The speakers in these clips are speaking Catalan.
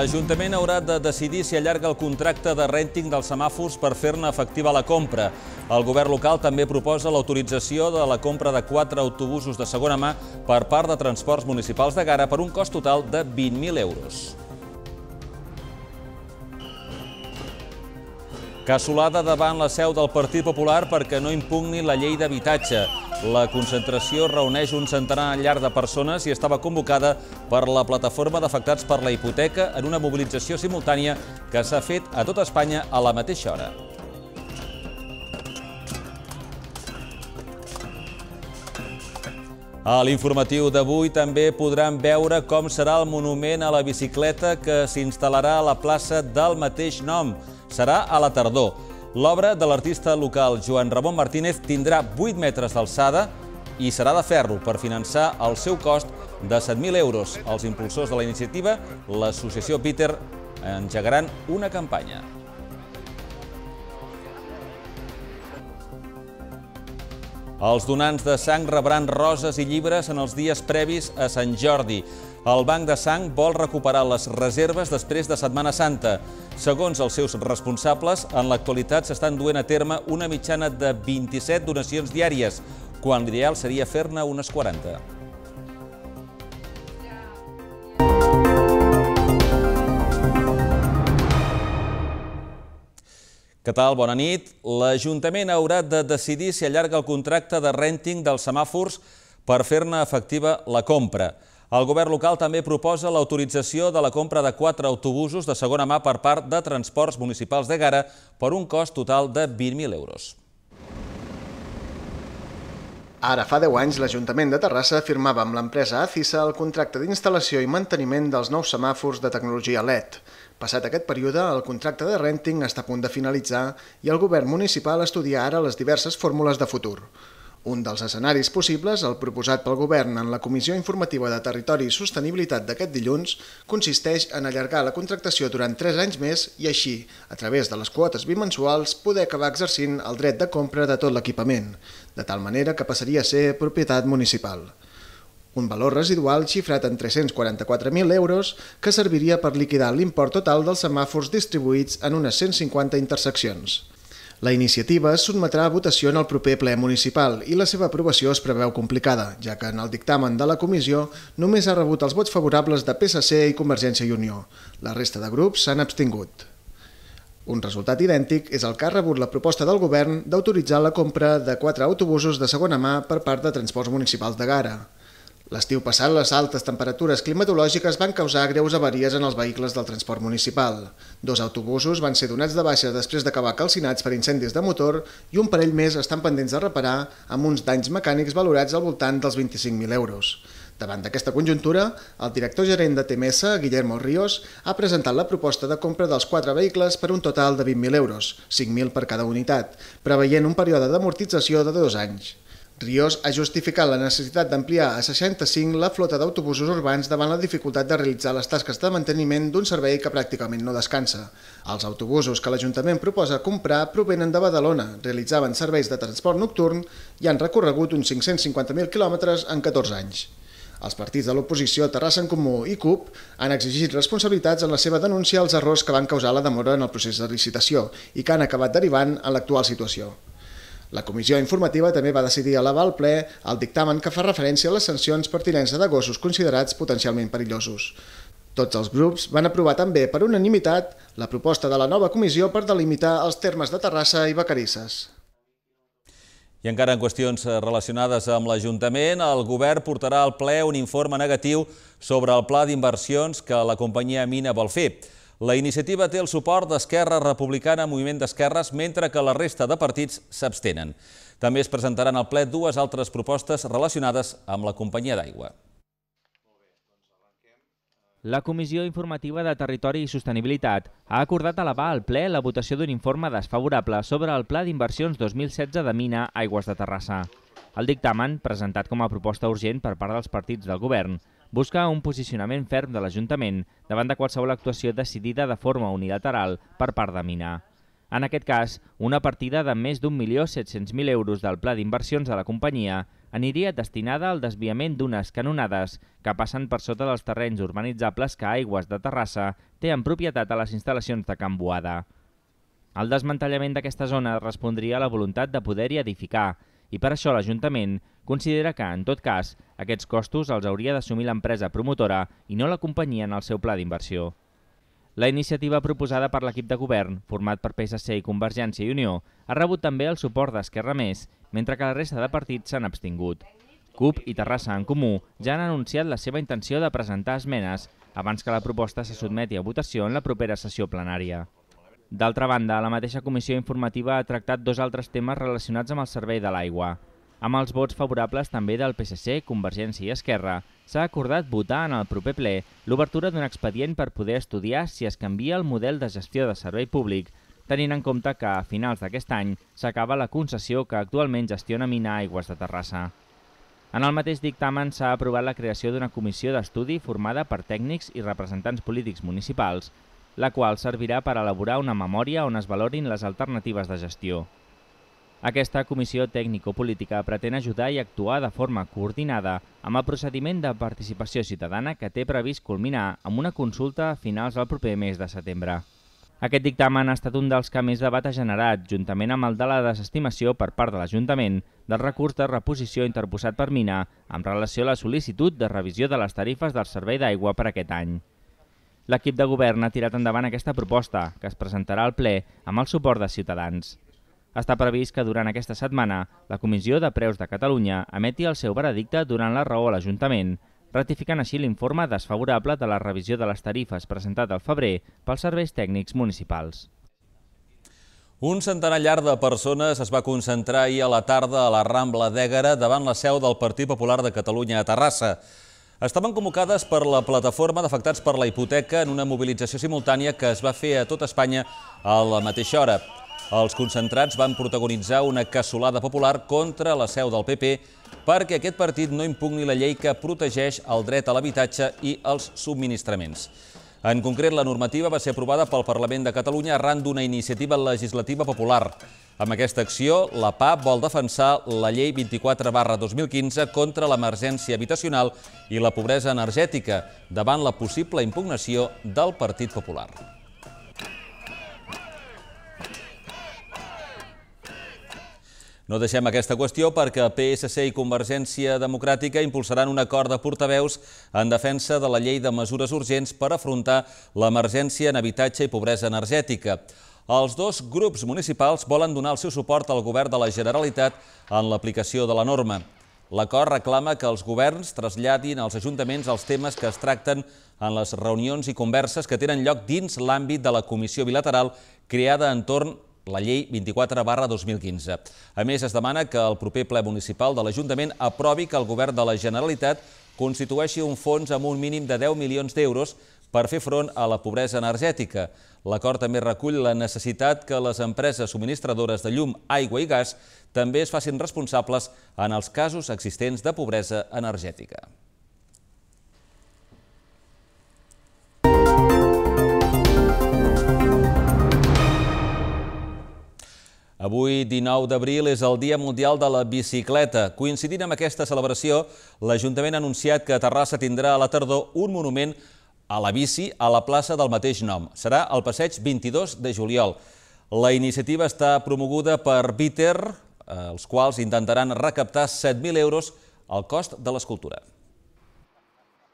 L'Ajuntament haurà de decidir si allarga el contracte de renting dels semàfors per fer-ne efectiva la compra. El govern local també proposa l'autorització de la compra de quatre autobusos de segona mà per part de transports municipals de Gara per un cost total de 20.000 euros. Cassolada davant la seu del Partit Popular perquè no impugni la llei d'habitatge. La concentració reuneix un centenar llarg de persones i estava convocada per la plataforma d'afectats per la hipoteca en una mobilització simultània que s'ha fet a tot Espanya a la mateixa hora. A l'informatiu d'avui també podran veure com serà el monument a la bicicleta que s'instal·larà a la plaça del mateix nom serà a la tardor. L'obra de l'artista local Joan Ramon Martínez tindrà 8 metres d'alçada i serà de ferro per finançar el seu cost de 7.000 euros. Els impulsors de la iniciativa, l'associació Peter, engegaran una campanya. Els donants de sang rebran roses i llibres en els dies previs a Sant Jordi. El Banc de Sang vol recuperar les reserves després de Setmana Santa. Segons els seus responsables, en l'actualitat s'estan duent a terme una mitjana de 27 donacions diàries, quan l'ideal seria fer-ne unes 40. Què tal? Bona nit. L'Ajuntament haurà de decidir si allarga el contracte de renting dels semàfors per fer-ne efectiva la compra. El govern local també proposa l'autorització de la compra de quatre autobusos de segona mà per part de transports municipals de Gara per un cost total de 20.000 euros. Ara fa 10 anys, l'Ajuntament de Terrassa firmava amb l'empresa Acisa el contracte d'instal·lació i manteniment dels nous semàfors de tecnologia LED. Passat aquest període, el contracte de renting està a punt de finalitzar i el govern municipal estudia ara les diverses fórmules de futur. Un dels escenaris possibles, el proposat pel govern en la Comissió Informativa de Territori i Sostenibilitat d'aquest dilluns, consisteix en allargar la contractació durant 3 anys més i així, a través de les quotes bimensuals, poder acabar exercint el dret de compra de tot l'equipament, de tal manera que passaria a ser propietat municipal un valor residual xifrat en 344.000 euros que serviria per liquidar l'import total dels semàfors distribuïts en unes 150 interseccions. La iniciativa es sotmetrà a votació en el proper ple municipal i la seva aprovació es preveu complicada, ja que en el dictamen de la comissió només ha rebut els vots favorables de PSC i Convergència i Unió. La resta de grups s'han abstingut. Un resultat idèntic és el que ha rebut la proposta del govern d'autoritzar la compra de quatre autobusos de segona mà per part de Transports Municipals de Gara. L'estiu passat, les altes temperatures climatològiques van causar greus avaries en els vehicles del transport municipal. Dos autobusos van ser donats de baixa després d'acabar calcinats per incendis de motor i un parell més estan pendents de reparar amb uns danys mecànics valorats al voltant dels 25.000 euros. Davant d'aquesta conjuntura, el director gerent de TMS, Guillermo Ríos, ha presentat la proposta de compra dels quatre vehicles per un total de 20.000 euros, 5.000 per cada unitat, preveient un període d'amortització de dos anys. Triós ha justificat la necessitat d'ampliar a 65 la flota d'autobusos urbans davant la dificultat de realitzar les tasques de manteniment d'un servei que pràcticament no descansa. Els autobusos que l'Ajuntament proposa comprar provenen de Badalona, realitzaven serveis de transport nocturn i han recorregut uns 550.000 quilòmetres en 14 anys. Els partits de l'oposició Terrassa en Comú i CUP han exigit responsabilitats en la seva denúncia als errors que van causar la demora en el procés de licitació i que han acabat derivant en l'actual situació. La comissió informativa també va decidir elevar al ple el dictamen que fa referència a les sancions pertinents de gossos considerats potencialment perillosos. Tots els grups van aprovar també per unanimitat la proposta de la nova comissió per delimitar els termes de Terrassa i Becarisses. I encara en qüestions eh, relacionades amb l'Ajuntament, el govern portarà al ple un informe negatiu sobre el pla d'inversions que la companyia Mina vol fer. La iniciativa té el suport d'Esquerra Republicana Moviment d'Esquerres, mentre que la resta de partits s'abstenen. També es presentaran al ple dues altres propostes relacionades amb la companyia d'aigua. La Comissió Informativa de Territori i Sostenibilitat ha acordat elevar al ple la votació d'un informe desfavorable sobre el Pla d'Inversions 2016 de Mina Aigües de Terrassa. El dictamen, presentat com a proposta urgent per part dels partits del govern, busca un posicionament ferm de l'Ajuntament davant de qualsevol actuació decidida de forma unilateral per part de Mina. En aquest cas, una partida de més d'un milió 700.000 euros del pla d'inversions de la companyia aniria destinada al desviament d'unes canonades que passen per sota dels terrenys urbanitzables que Aigües de Terrassa té en propietat a les instal·lacions de Can Boada. El desmantellament d'aquesta zona respondria a la voluntat de poder-hi edificar, i per això l'Ajuntament considera que, en tot cas, aquests costos els hauria d'assumir l'empresa promotora i no la companyia en el seu pla d'inversió. La iniciativa proposada per l'equip de govern, format per PSC i Convergència i Unió, ha rebut també el suport d'Esquerra Més, mentre que la resta de partits s'han abstingut. CUP i Terrassa en Comú ja han anunciat la seva intenció de presentar esmenes abans que la proposta se sotmeti a votació en la propera sessió plenària. D'altra banda, la mateixa comissió informativa ha tractat dos altres temes relacionats amb el servei de l'aigua. Amb els vots favorables també del PSC, Convergència i Esquerra, s'ha acordat votar en el proper ple l'obertura d'un expedient per poder estudiar si es canvia el model de gestió de servei públic, tenint en compte que a finals d'aquest any s'acaba la concessió que actualment gestiona Mina Aigües de Terrassa. En el mateix dictamen s'ha aprovat la creació d'una comissió d'estudi formada per tècnics i representants polítics municipals la qual servirà per elaborar una memòria on es valorin les alternatives de gestió. Aquesta comissió tècnico-política pretén ajudar i actuar de forma coordinada amb el procediment de participació ciutadana que té previst culminar amb una consulta a finals del proper mes de setembre. Aquest dictamen ha estat un dels que més debat ha generat, juntament amb el de la desestimació per part de l'Ajuntament del recurs de reposició interposat per Mina amb relació a la sol·licitud de revisió de les tarifes del servei d'aigua per aquest any. L'equip de govern ha tirat endavant aquesta proposta, que es presentarà al ple amb el suport de Ciutadans. Està previst que durant aquesta setmana la Comissió de Preus de Catalunya emeti el seu veredicte durant la raó a l'Ajuntament, ratificant així l'informe desfavorable de la revisió de les tarifes presentat al febrer pels serveis tècnics municipals. Un centenar llarg de persones es va concentrar ahir a la tarda a la Rambla d'Ègara davant la seu del Partit Popular de Catalunya a Terrassa estaven convocades per la plataforma d'afectats per la hipoteca en una mobilització simultània que es va fer a tot Espanya a la mateixa hora. Els concentrats van protagonitzar una cassolada popular contra la seu del PP perquè aquest partit no impugni la llei que protegeix el dret a l'habitatge i els subministraments. En concret, la normativa va ser aprovada pel Parlament de Catalunya arran d'una iniciativa legislativa popular. Amb aquesta acció, la PAP vol defensar la llei 24 barra 2015 contra l'emergència habitacional i la pobresa energètica davant la possible impugnació del Partit Popular. No deixem aquesta qüestió perquè PSC i Convergència Democràtica impulsaran un acord de portaveus en defensa de la llei de mesures urgents per afrontar l'emergència en habitatge i pobresa energètica. Els dos grups municipals volen donar el seu suport al govern de la Generalitat en l'aplicació de la norma. L'acord reclama que els governs traslladin als ajuntaments els temes que es tracten en les reunions i converses que tenen lloc dins l'àmbit de la comissió bilateral creada entorn la llei 24 barra 2015. A més, es demana que el proper ple municipal de l'Ajuntament aprovi que el govern de la Generalitat constitueixi un fons amb un mínim de 10 milions d'euros per fer front a la pobresa energètica. L'acord també recull la necessitat que les empreses subministradores de llum, aigua i gas també es facin responsables en els casos existents de pobresa energètica. Avui, 19 d'abril, és el Dia Mundial de la Bicicleta. Coincidint amb aquesta celebració, l'Ajuntament ha anunciat que a Terrassa tindrà a la tardor un monument a la bici a la plaça del mateix nom. Serà el passeig 22 de juliol. La iniciativa està promoguda per Bitter, eh, els quals intentaran recaptar 7.000 euros al cost de l'escultura.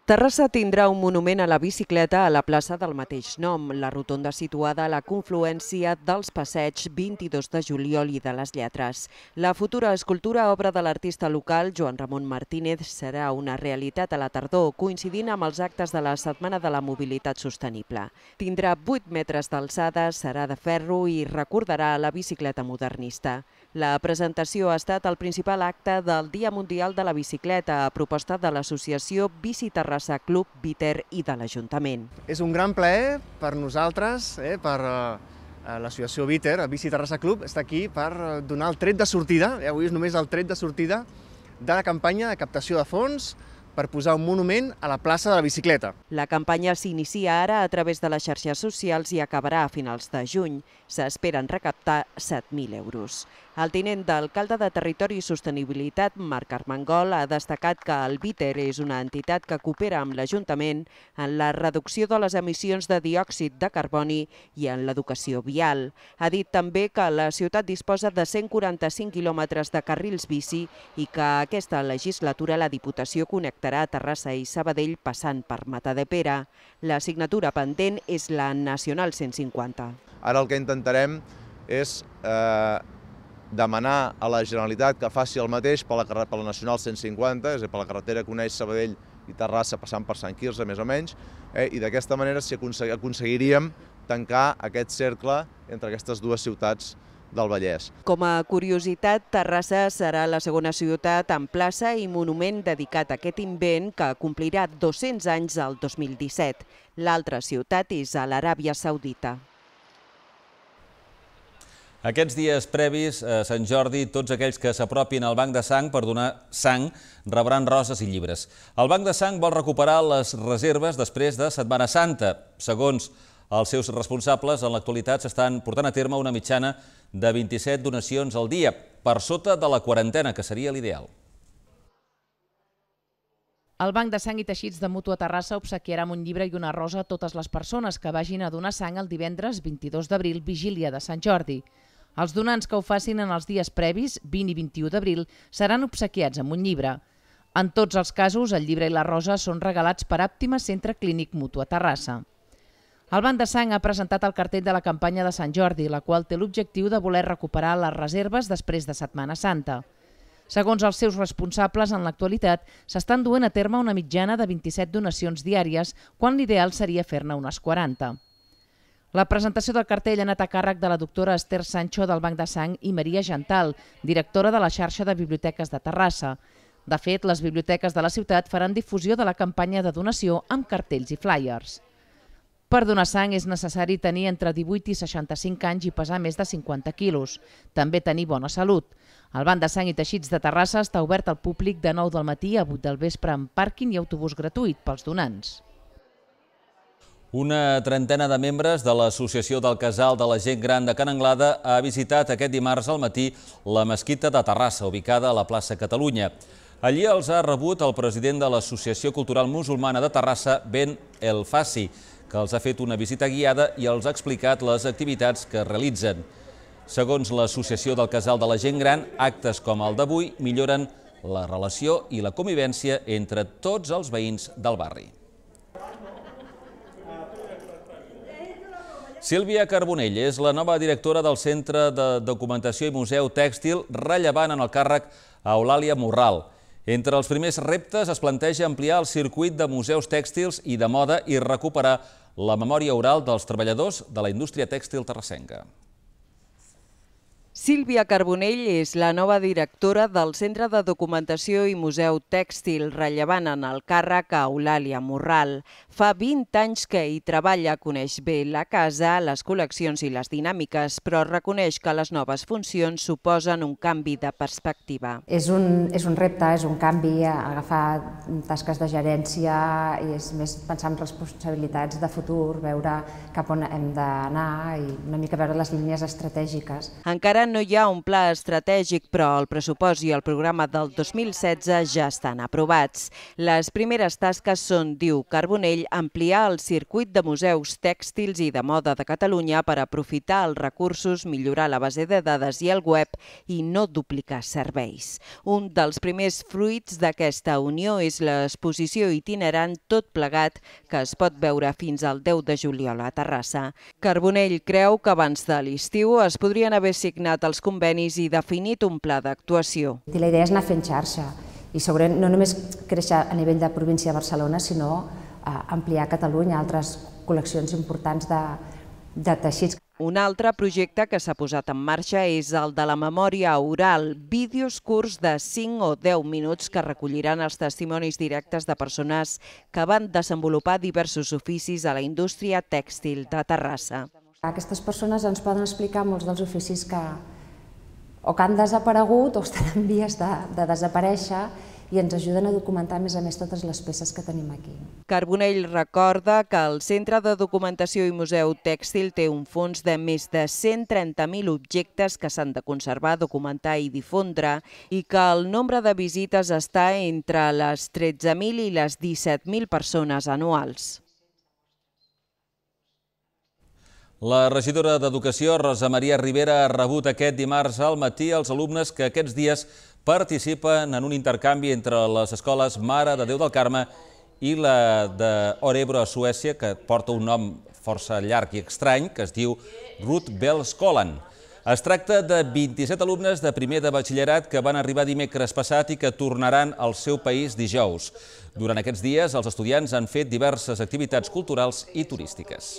Terrassa tindrà un monument a la bicicleta a la plaça del mateix nom, la rotonda situada a la confluència dels passeigs 22 de juliol i de les lletres. La futura escultura, obra de l'artista local Joan Ramon Martínez, serà una realitat a la tardor, coincidint amb els actes de la Setmana de la Mobilitat Sostenible. Tindrà 8 metres d'alçada, serà de ferro i recordarà la bicicleta modernista. La presentació ha estat el principal acte del Dia Mundial de la Bicicleta, a proposta de l'associació Bici Terrassa Terrassa Club, Viter i de l'Ajuntament. És un gran plaer per nosaltres, eh, per eh, eh, l'associació Viter, el Bici Terrassa Club, està aquí per eh, donar el tret de sortida, eh, avui és només el tret de sortida de la campanya de captació de fons per posar un monument a la plaça de la bicicleta. La campanya s'inicia ara a través de les xarxes socials i acabarà a finals de juny. S'esperen recaptar 7.000 euros. El tinent d'alcalde de Territori i Sostenibilitat, Marc Armengol, ha destacat que el BITER és una entitat que coopera amb l'Ajuntament en la reducció de les emissions de diòxid de carboni i en l'educació vial. Ha dit també que la ciutat disposa de 145 quilòmetres de carrils bici i que aquesta legislatura la Diputació connectarà a Terrassa i Sabadell passant per Mata de Pera. La signatura pendent és la Nacional 150. Ara el que intentarem és eh, demanar a la Generalitat que faci el mateix per la, per la Nacional 150, és a dir, per la carretera que uneix Sabadell i Terrassa passant per Sant Quirze, més o menys, eh, i d'aquesta manera si aconsegu aconseguiríem tancar aquest cercle entre aquestes dues ciutats del Vallès. Com a curiositat, Terrassa serà la segona ciutat amb plaça i monument dedicat a aquest invent que complirà 200 anys al 2017. L'altra ciutat és a l'Aràbia Saudita. Aquests dies previs a eh, Sant Jordi, tots aquells que s'apropin al Banc de Sang per donar sang rebran roses i llibres. El Banc de Sang vol recuperar les reserves després de Setmana Santa. Segons els seus responsables, en l'actualitat s'estan portant a terme una mitjana de 27 donacions al dia, per sota de la quarantena, que seria l'ideal. El Banc de Sang i Teixits de Mutu a Terrassa obsequiarà amb un llibre i una rosa a totes les persones que vagin a donar sang el divendres 22 d'abril, vigília de Sant Jordi. Els donants que ho facin en els dies previs, 20 i 21 d'abril, seran obsequiats amb un llibre. En tots els casos, el llibre i la rosa són regalats per Àptima Centre Clínic Mutu a Terrassa. El Banc de Sang ha presentat el cartell de la campanya de Sant Jordi, la qual té l'objectiu de voler recuperar les reserves després de Setmana Santa. Segons els seus responsables, en l'actualitat s'estan duent a terme una mitjana de 27 donacions diàries, quan l'ideal seria fer-ne unes 40. La presentació del cartell ha anat a càrrec de la doctora Esther Sancho del Banc de Sang i Maria Gental, directora de la xarxa de biblioteques de Terrassa. De fet, les biblioteques de la ciutat faran difusió de la campanya de donació amb cartells i flyers. Per donar sang és necessari tenir entre 18 i 65 anys i pesar més de 50 quilos. També tenir bona salut. El Banc de Sang i Teixits de Terrassa està obert al públic de 9 del matí a 8 del vespre amb pàrquing i autobús gratuït pels donants. Una trentena de membres de l'Associació del Casal de la Gent Gran de Can Anglada ha visitat aquest dimarts al matí la mesquita de Terrassa, ubicada a la plaça Catalunya. Allí els ha rebut el president de l'Associació Cultural Musulmana de Terrassa, Ben El Fassi, que els ha fet una visita guiada i els ha explicat les activitats que realitzen. Segons l'Associació del Casal de la Gent Gran, actes com el d'avui milloren la relació i la convivència entre tots els veïns del barri. Sílvia Carbonell és la nova directora del Centre de Documentació i Museu Tèxtil, rellevant en el càrrec a Eulàlia Morral. Entre els primers reptes es planteja ampliar el circuit de museus tèxtils i de moda i recuperar la memòria oral dels treballadors de la indústria tèxtil terrassenca. Sílvia Carbonell és la nova directora del Centre de Documentació i Museu Tèxtil, rellevant en el càrrec a Eulàlia Morral. Fa 20 anys que hi treballa, coneix bé la casa, les col·leccions i les dinàmiques, però reconeix que les noves funcions suposen un canvi de perspectiva. És un, és un repte, és un canvi, agafar tasques de gerència i és més pensar en responsabilitats de futur, veure cap on hem d'anar i una mica veure les línies estratègiques. Encara no hi ha un pla estratègic, però el pressupost i el programa del 2016 ja estan aprovats. Les primeres tasques són, diu Carbonell, ampliar el circuit de museus tèxtils i de moda de Catalunya per aprofitar els recursos, millorar la base de dades i el web i no duplicar serveis. Un dels primers fruits d'aquesta unió és l'exposició itinerant Tot plegat, que es pot veure fins al 10 de juliol a Terrassa. Carbonell creu que abans de l'estiu es podrien haver signat signat els convenis i definit un pla d'actuació. La idea és anar fent xarxa i sobre, no només créixer a nivell de província de Barcelona, sinó eh, ampliar a Catalunya altres col·leccions importants de, de teixits. Un altre projecte que s'ha posat en marxa és el de la memòria oral, vídeos curts de 5 o 10 minuts que recolliran els testimonis directes de persones que van desenvolupar diversos oficis a la indústria tèxtil de Terrassa. Aquestes persones ens poden explicar molts dels oficis que o que han desaparegut o estan en vies de, de desaparèixer i ens ajuden a documentar a més a més totes les peces que tenim aquí. Carbonell recorda que el Centre de Documentació i Museu Tèxtil té un fons de més de 130.000 objectes que s'han de conservar, documentar i difondre i que el nombre de visites està entre les 13.000 i les 17.000 persones anuals. La regidora d'Educació, Rosa Maria Rivera, ha rebut aquest dimarts al matí els alumnes que aquests dies participen en un intercanvi entre les escoles Mare de Déu del Carme i la d'Orebro a Suècia, que porta un nom força llarg i estrany, que es diu Ruth Belskolan. Es tracta de 27 alumnes de primer de batxillerat que van arribar dimecres passat i que tornaran al seu país dijous. Durant aquests dies, els estudiants han fet diverses activitats culturals i turístiques.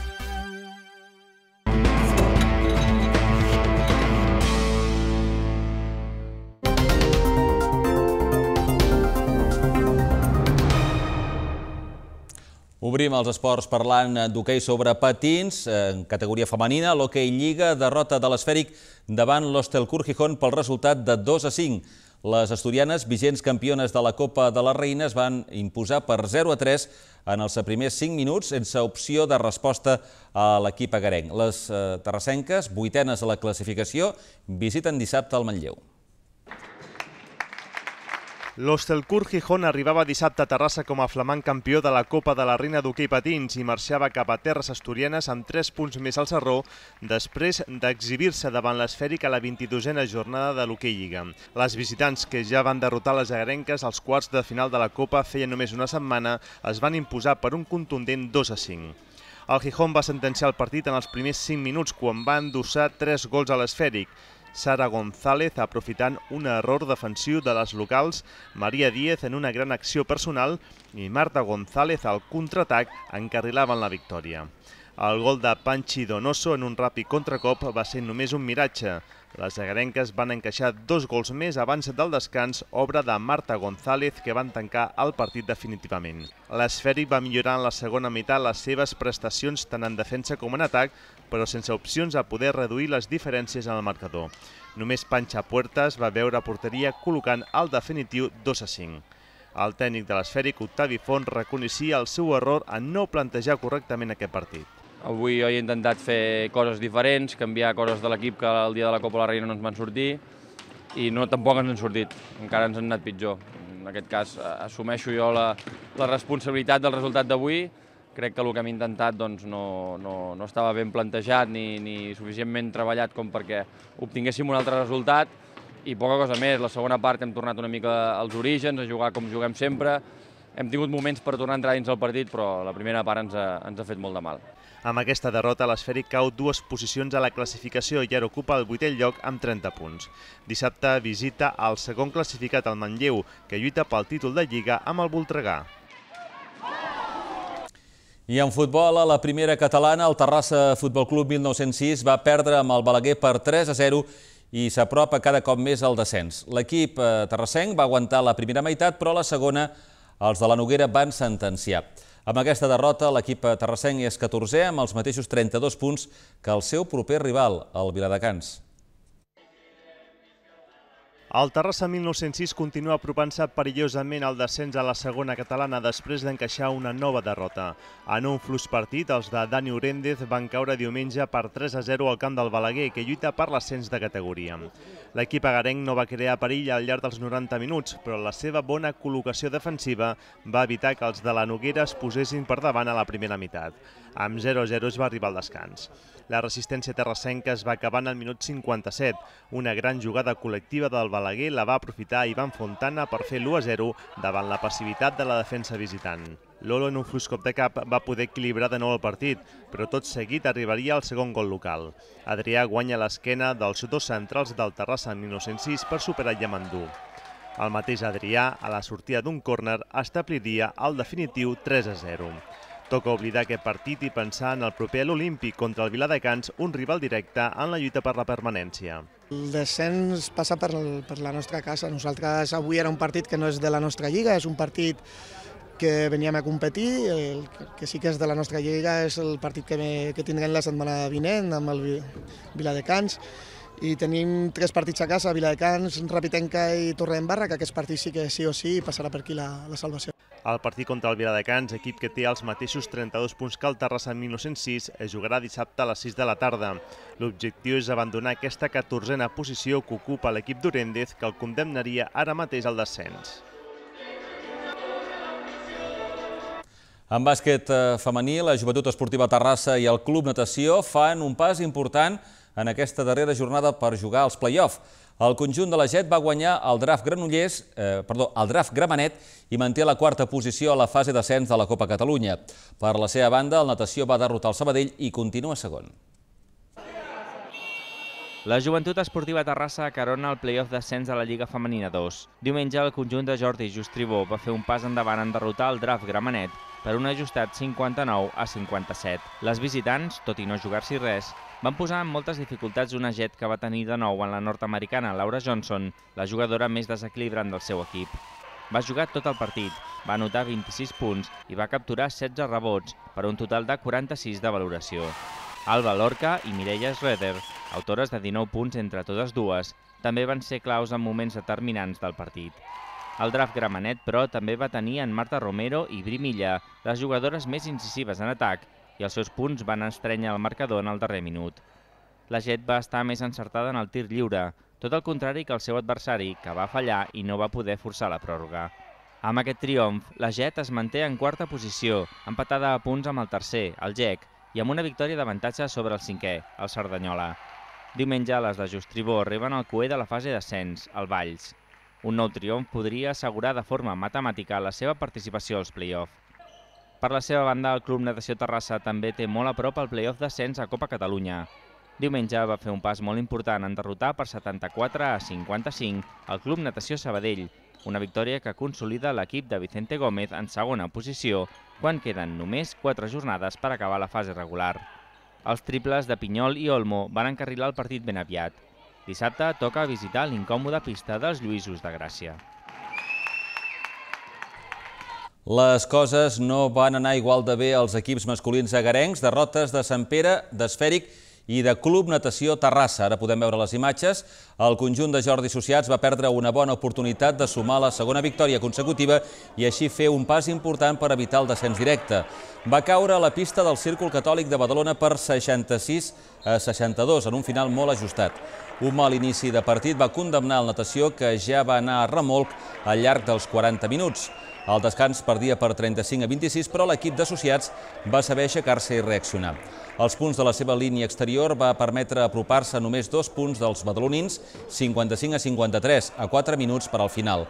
Obrim els esports parlant eh, d'hoquei sobre patins, eh, en categoria femenina. L'hoquei Lliga derrota de l'esfèric davant l'Hostelcur Gijón pel resultat de 2 a 5. Les estudianes, vigents campiones de la Copa de les Reines, van imposar per 0 a 3 en els primers 5 minuts, sense opció de resposta a l'equip agarenc. Les eh, terrassenques, vuitenes a la classificació, visiten dissabte el Manlleu. L'Hostelcur Gijón arribava dissabte a Terrassa com a flamant campió de la Copa de la Reina d'Hockey Patins i marxava cap a Terres Asturianes amb 3 punts més al Serró després d'exhibir-se davant l'esfèric a la 22a jornada de l'Hockey Lliga. Les visitants, que ja van derrotar les agarenques als quarts de final de la Copa feia només una setmana, es van imposar per un contundent 2 a 5. El Gijón va sentenciar el partit en els primers 5 minuts quan va endossar 3 gols a l'esfèric. Sara González aprofitant un error defensiu de les locals, Maria Díez en una gran acció personal i Marta González al contraatac encarrilaven la victòria. El gol de Panchi Donoso en un ràpid contracop va ser només un miratge. Les agarenques van encaixar dos gols més abans del descans, obra de Marta González, que van tancar el partit definitivament. L'esfèric va millorar en la segona meitat les seves prestacions tant en defensa com en atac, però sense opcions a poder reduir les diferències en el marcador. Només Panxa Puertas va veure porteria col·locant el definitiu 2 a 5. El tècnic de l'esfèric, Octavi Font, reconeixia el seu error en no plantejar correctament aquest partit. Avui jo he intentat fer coses diferents, canviar coses de l'equip que el dia de la Copa de la Reina no ens van sortir i no tampoc ens han sortit, encara ens han anat pitjor. En aquest cas eh, assumeixo jo la, la responsabilitat del resultat d'avui crec que el que hem intentat doncs, no, no, no estava ben plantejat ni, ni suficientment treballat com perquè obtinguéssim un altre resultat i poca cosa més. La segona part hem tornat una mica als orígens, a jugar com juguem sempre, hem tingut moments per tornar a entrar dins el partit, però la primera part ens ha, ens ha fet molt de mal. Amb aquesta derrota, l'esfèric cau dues posicions a la classificació i ara ocupa el vuitè lloc amb 30 punts. Dissabte visita el segon classificat, al Manlleu, que lluita pel títol de Lliga amb el Voltregà. I en futbol, a la primera catalana, el Terrassa Futbol Club 1906 va perdre amb el Balaguer per 3 a 0 i s'apropa cada cop més al descens. L'equip eh, terrassenc va aguantar la primera meitat, però la segona els de la Noguera van sentenciar. Amb aquesta derrota, l'equip terrassenc és 14è amb els mateixos 32 punts que el seu proper rival, el Viladecans. El Terrassa 1906 continua apropant-se perillosament al descens a la segona catalana després d'encaixar una nova derrota. En un flux partit, els de Dani Oréndez van caure diumenge per 3 a 0 al camp del Balaguer, que lluita per l'ascens de categoria. L'equip agarenc no va crear perill al llarg dels 90 minuts, però la seva bona col·locació defensiva va evitar que els de la Noguera es posessin per davant a la primera meitat. Amb 0 a 0 es va arribar al descans. La resistència terrassenca es va acabar en el minut 57. Una gran jugada col·lectiva del Balaguer la va aprofitar Ivan Fontana per fer l'1-0 davant la passivitat de la defensa visitant. Lolo en un fluix de cap va poder equilibrar de nou el partit, però tot seguit arribaria al segon gol local. Adrià guanya l'esquena dels dos centrals del Terrassa en 1906 per superar Llamandú. El mateix Adrià, a la sortida d'un córner, establiria el definitiu 3 a 0. Toca oblidar aquest partit i pensar en el proper l'Olímpic contra el Viladecans, un rival directe en la lluita per la permanència. El descens passa per, per la nostra casa. Nosaltres avui era un partit que no és de la nostra lliga, és un partit que veníem a competir, el que sí que és de la nostra lliga és el partit que, que tindrem la setmana vinent amb el Viladecans, i tenim tres partits a casa, Viladecans, Rapitenca i Barra, que aquest partit sí que sí o sí passarà per aquí la, la salvació. El partit contra el Viladecans, equip que té els mateixos 32 punts que el Terrassa 1906, es jugarà dissabte a les 6 de la tarda. L'objectiu és abandonar aquesta 14a posició que ocupa l'equip d'Orendez, que el condemnaria ara mateix al descens. En bàsquet eh, femení, la Joventut Esportiva Terrassa i el Club Natació fan un pas important en aquesta darrera jornada per jugar als play-off. El conjunt de la JET va guanyar el draft Granollers, eh, perdó, el draft Gramenet i manté la quarta posició a la fase d'ascens de la Copa Catalunya. Per la seva banda, el Natació va derrotar el Sabadell i continua segon. La Joventut Esportiva Terrassa acarona el playoff d'ascens de la Lliga Femenina 2. Diumenge, el conjunt de Jordi Justribó va fer un pas endavant en derrotar el draft Gramenet per un ajustat 59 a 57. Les visitants, tot i no jugar-s'hi res, van posar en moltes dificultats una jet que va tenir de nou en la nord-americana Laura Johnson, la jugadora més desequilibrant del seu equip. Va jugar tot el partit, va anotar 26 punts i va capturar 16 rebots, per un total de 46 de valoració. Alba Lorca i Mireia Schroeder, autores de 19 punts entre totes dues, també van ser claus en moments determinants del partit. El draft gramenet, però, també va tenir en Marta Romero i Brimilla, les jugadores més incisives en atac, i els seus punts van estrenyar el marcador en el darrer minut. La Jet va estar més encertada en el tir lliure, tot el contrari que el seu adversari, que va fallar i no va poder forçar la pròrroga. Amb aquest triomf, la Jet es manté en quarta posició, empatada a punts amb el tercer, el GEC, i amb una victòria d'avantatge sobre el cinquè, el Cerdanyola. Diumenge, les de Justribó arriben al coer de la fase d'ascens, el Valls. Un nou triomf podria assegurar de forma matemàtica la seva participació als play-off. Per la seva banda, el Club Natació Terrassa també té molt a prop el play-off d'ascens a Copa Catalunya. Diumenge va fer un pas molt important en derrotar per 74 a 55 el Club Natació Sabadell, una victòria que consolida l'equip de Vicente Gómez en segona posició quan queden només 4 jornades per acabar la fase regular. Els triples de Pinyol i Olmo van encarrilar el partit ben aviat. Dissabte toca visitar l'incòmoda pista dels Lluïsos de Gràcia. Les coses no van anar igual de bé als equips masculins agarencs, derrotes de Sant Pere, d'Esfèric i i de Club Natació Terrassa. Ara podem veure les imatges. El conjunt de Jordi Sociats va perdre una bona oportunitat de sumar la segona victòria consecutiva i així fer un pas important per evitar el descens directe. Va caure a la pista del Círcul Catòlic de Badalona per 66 a 62, en un final molt ajustat. Un mal inici de partit va condemnar el natació, que ja va anar a remolc al llarg dels 40 minuts. Al descans perdia per 35 a 26, però l'equip d'associats va saber aixecar-se i reaccionar. Els punts de la seva línia exterior va permetre apropar-se només dos punts dels badalonins, 55 a 53, a 4 minuts per al final.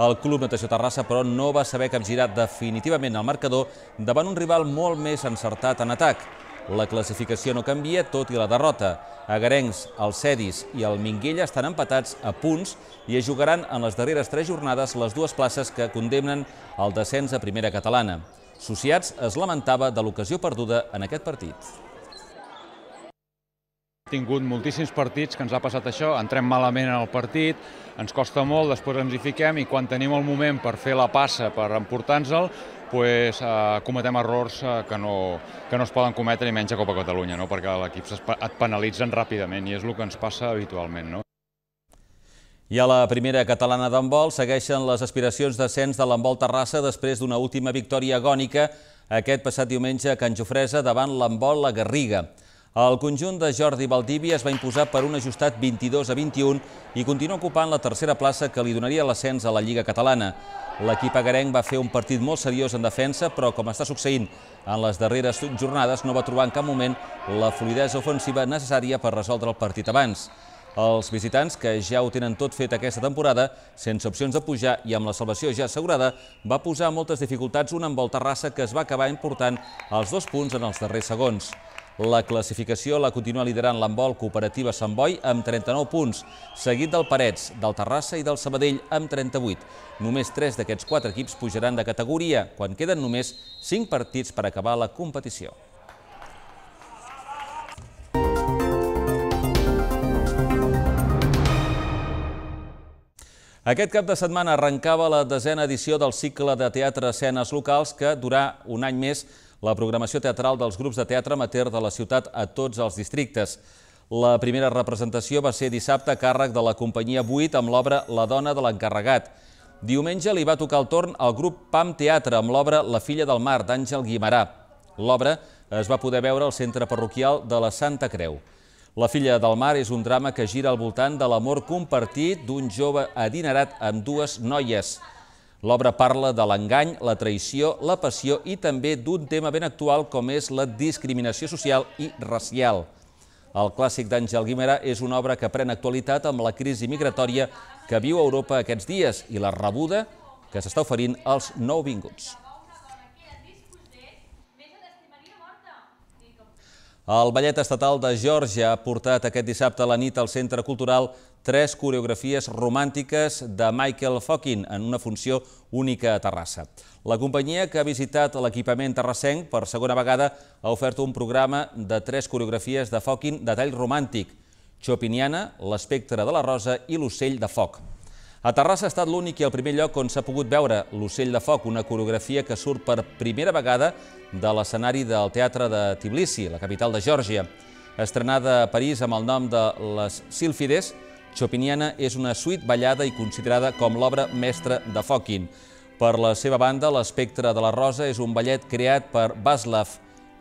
El Club Natació Terrassa, però, no va saber capgirar definitivament el marcador davant un rival molt més encertat en atac. La classificació no canvia, tot i la derrota. Agarencs, el Cedis i el Minguella estan empatats a punts i es jugaran en les darreres tres jornades les dues places que condemnen el descens a primera catalana. Sociats es lamentava de l'ocasió perduda en aquest partit tingut moltíssims partits que ens ha passat això, entrem malament en el partit, ens costa molt, després ens hi fiquem i quan tenim el moment per fer la passa, per emportar-nos-el, pues, eh, cometem errors eh, que, no, que no es poden cometre i menys a Copa Catalunya, no? perquè l'equip et penalitzen ràpidament i és el que ens passa habitualment. No? I a la primera catalana d'handbol segueixen les aspiracions d'ascens de l'handbol Terrassa després d'una última victòria agònica aquest passat diumenge a Can Jofresa davant l'handbol La Garriga. El conjunt de Jordi Valdívia es va imposar per un ajustat 22 a 21 i continua ocupant la tercera plaça que li donaria l'ascens a la Lliga Catalana. L'equip agarenc va fer un partit molt seriós en defensa, però com està succeint en les darreres jornades, no va trobar en cap moment la fluidesa ofensiva necessària per resoldre el partit abans. Els visitants, que ja ho tenen tot fet aquesta temporada, sense opcions de pujar i amb la salvació ja assegurada, va posar moltes dificultats una envolta raça que es va acabar important els dos punts en els darrers segons. La classificació la continua liderant l'embol cooperativa Sant Boi amb 39 punts, seguit del Parets, del Terrassa i del Sabadell amb 38. Només 3 d'aquests 4 equips pujaran de categoria, quan queden només 5 partits per acabar la competició. Aquest cap de setmana arrencava la desena edició del cicle de teatre escenes locals que durà un any més la programació teatral dels grups de teatre amateur de la ciutat a tots els districtes. La primera representació va ser dissabte a càrrec de la companyia 8 amb l'obra La dona de l'encarregat. Diumenge li va tocar el torn al grup PAM Teatre amb l'obra La filla del mar d'Àngel Guimarà. L'obra es va poder veure al centre parroquial de la Santa Creu. La filla del mar és un drama que gira al voltant de l'amor compartit d'un jove adinerat amb dues noies. L'obra parla de l'engany, la traïció, la passió i també d'un tema ben actual com és la discriminació social i racial. El clàssic d'Àngel Guimera és una obra que pren actualitat amb la crisi migratòria que viu Europa aquests dies i la rebuda que s'està oferint als nouvinguts. El ballet estatal de Georgia ha portat aquest dissabte a la nit al Centre Cultural tres coreografies romàntiques de Michael Fokin en una funció única a Terrassa. La companyia que ha visitat l'equipament terrassenc per segona vegada ha ofert un programa de tres coreografies de Fokin de tall romàntic, Chopiniana, l'espectre de la rosa i l'ocell de foc. A Terrassa ha estat l'únic i el primer lloc on s'ha pogut veure l'ocell de foc, una coreografia que surt per primera vegada de l'escenari del Teatre de Tbilisi, la capital de Geòrgia. Estrenada a París amb el nom de Les Sílfides, Chopiniana és una suite ballada i considerada com l'obra mestra de Fokin. Per la seva banda, l'Espectre de la Rosa és un ballet creat per Václav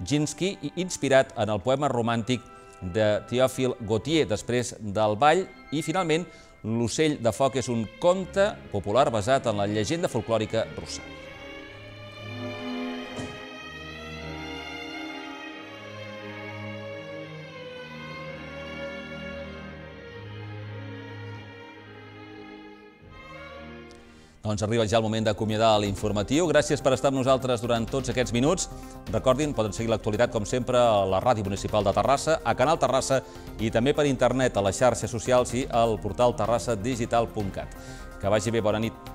Ginsky i inspirat en el poema romàntic de Théophile Gautier després del ball i, finalment, L'ocell de foc és un conte popular basat en la llegenda folclòrica russa. Doncs arriba ja el moment d'acomiadar l'informatiu. Gràcies per estar amb nosaltres durant tots aquests minuts. Recordin, poden seguir l'actualitat, com sempre, a la Ràdio Municipal de Terrassa, a Canal Terrassa i també per internet, a les xarxes socials i al portal terrassadigital.cat. Que vagi bé, bona nit.